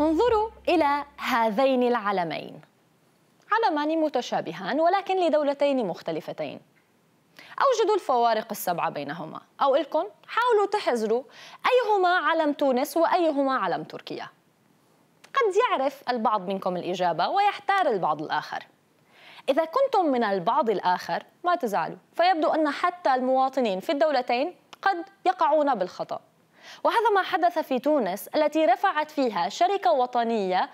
انظروا إلى هذين العلمين علمان متشابهان ولكن لدولتين مختلفتين أوجدوا الفوارق السبعة بينهما أو إلكم حاولوا تحزروا أيهما علم تونس وأيهما علم تركيا قد يعرف البعض منكم الإجابة ويحتار البعض الآخر إذا كنتم من البعض الآخر ما تزعلوا فيبدو أن حتى المواطنين في الدولتين قد يقعون بالخطأ وهذا ما حدث في تونس التي رفعت فيها شركة وطنية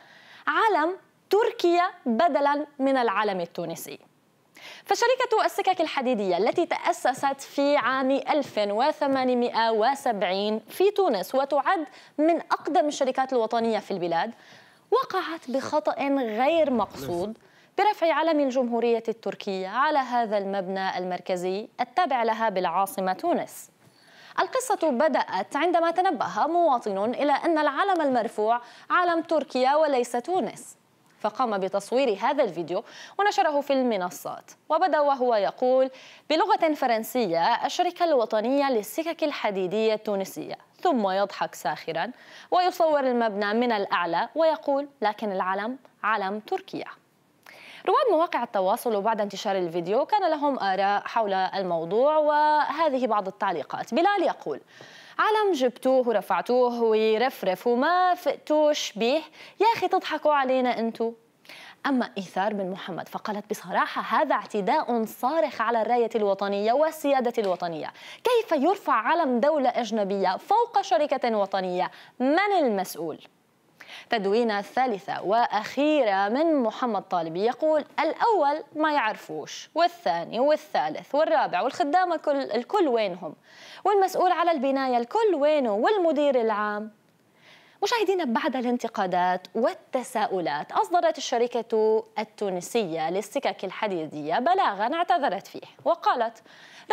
علم تركيا بدلا من العلم التونسي فشركة السكك الحديدية التي تأسست في عام 1870 في تونس وتعد من أقدم الشركات الوطنية في البلاد وقعت بخطأ غير مقصود برفع علم الجمهورية التركية على هذا المبنى المركزي التابع لها بالعاصمة تونس القصة بدأت عندما تنبه مواطن إلى أن العلم المرفوع علم تركيا وليس تونس فقام بتصوير هذا الفيديو ونشره في المنصات وبدا وهو يقول بلغة فرنسية الشركة الوطنية للسكك الحديدية التونسية ثم يضحك ساخرا ويصور المبنى من الأعلى ويقول لكن العلم علم تركيا رواد مواقع التواصل وبعد انتشار الفيديو كان لهم آراء حول الموضوع وهذه بعض التعليقات بلال يقول علم جبتوه ورفعتوه ويرفرف وما فقتوش به يا أخي تضحكوا علينا أنتو أما إيثار بن محمد فقالت بصراحة هذا اعتداء صارخ على الراية الوطنية والسيادة الوطنية كيف يرفع علم دولة أجنبية فوق شركة وطنية من المسؤول؟ تدوينة ثالثة وأخيرة من محمد طالبي يقول الأول ما يعرفوش والثاني والثالث والرابع والخدامة كل الكل وينهم والمسؤول على البناية الكل وينه والمدير العام مشاهدينا بعد الانتقادات والتساؤلات أصدرت الشركة التونسية للسكك الحديدية بلاغا اعتذرت فيه وقالت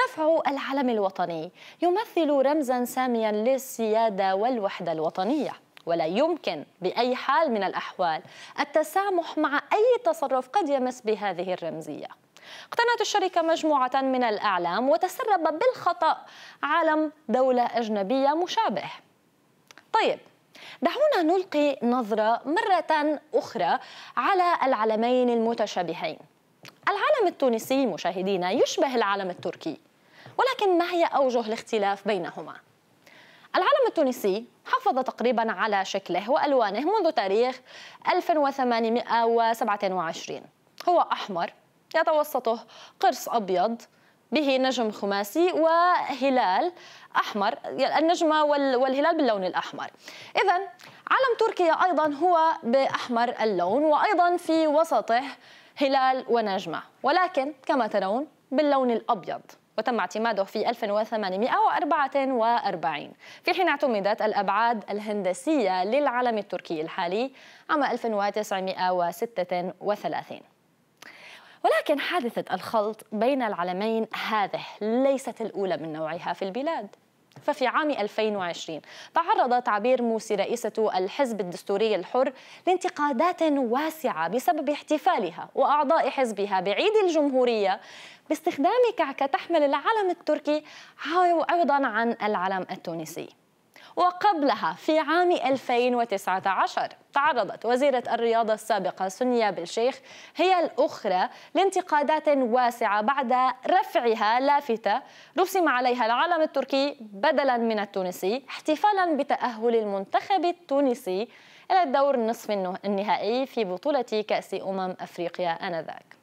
رفع العلم الوطني يمثل رمزا ساميا للسيادة والوحدة الوطنية ولا يمكن بأي حال من الأحوال التسامح مع أي تصرف قد يمس بهذه الرمزية اقتنت الشركة مجموعة من الأعلام وتسرب بالخطأ عالم دولة أجنبية مشابه طيب دعونا نلقي نظرة مرة أخرى على العلمين المتشابهين العالم التونسي مشاهدينا يشبه العالم التركي ولكن ما هي أوجه الاختلاف بينهما؟ العلم التونسي حافظ تقريبا على شكله وألوانه منذ تاريخ 1827 هو أحمر يتوسطه قرص أبيض به نجم خماسي وهلال أحمر النجمة والهلال باللون الأحمر إذا علم تركيا أيضا هو بأحمر اللون وأيضا في وسطه هلال ونجمة ولكن كما ترون باللون الأبيض وتم اعتماده في 1844 في حين اعتمدت الأبعاد الهندسية للعلم التركي الحالي عام 1936 ولكن حادثة الخلط بين العلمين هذه ليست الأولى من نوعها في البلاد ففي عام 2020 تعرض تعبير موسي رئيسة الحزب الدستوري الحر لانتقادات واسعة بسبب احتفالها وأعضاء حزبها بعيد الجمهورية باستخدام كعكة تحمل العلم التركي عوضا عن العلم التونسي وقبلها في عام 2019 تعرضت وزيرة الرياضة السابقة سنيا بالشيخ هي الأخرى لانتقادات واسعة بعد رفعها لافتة رسم عليها العلم التركي بدلا من التونسي احتفالا بتأهل المنتخب التونسي إلى الدور النصف النهائي في بطولة كأس أمم أفريقيا آنذاك